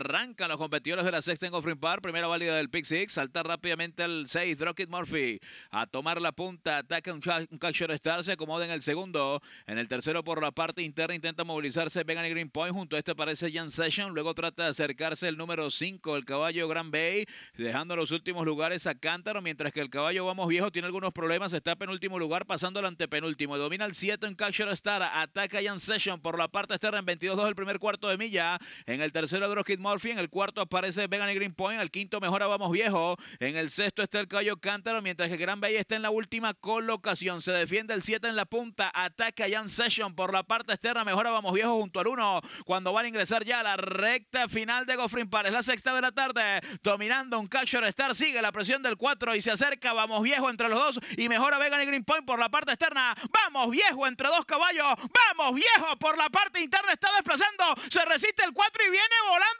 Arrancan los competidores de la sexta en Offering Park. Primera válida del pick six. salta rápidamente al 6. Rocket Murphy a tomar la punta. Ataca un, un star. Se acomoda en el segundo. En el tercero por la parte interna intenta movilizarse vengan y Green Point. Junto a este aparece Jan Session. Luego trata de acercarse el número 5, el caballo Gran Bay. Dejando los últimos lugares a Cántaro. Mientras que el caballo Vamos Viejo tiene algunos problemas. Está en penúltimo lugar pasando al antepenúltimo. Domina el 7 en catcher star. Ataca Jan Session por la parte externa en 22-2 el primer cuarto de milla. En el tercero Drockett Murphy en el cuarto aparece Vegan y Green Point. En el quinto mejora Vamos Viejo. En el sexto está el caballo Cántaro, mientras que Gran Bay está en la última colocación. Se defiende el 7 en la punta. Ataca Jan Session por la parte externa. Mejora Vamos Viejo junto al 1. Cuando van a ingresar ya a la recta final de Goffrin es La sexta de la tarde. Dominando un catcher Star. Sigue la presión del 4 y se acerca Vamos Viejo entre los dos. Y mejora Vegan y Green Point por la parte externa. Vamos Viejo entre dos caballos. Vamos Viejo por la parte interna. Está desplazando. Se resiste el 4 y viene volando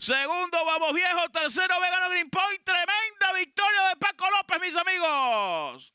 Segundo, vamos viejo. Tercero, Vegano Green Tremenda victoria de Paco López, mis amigos.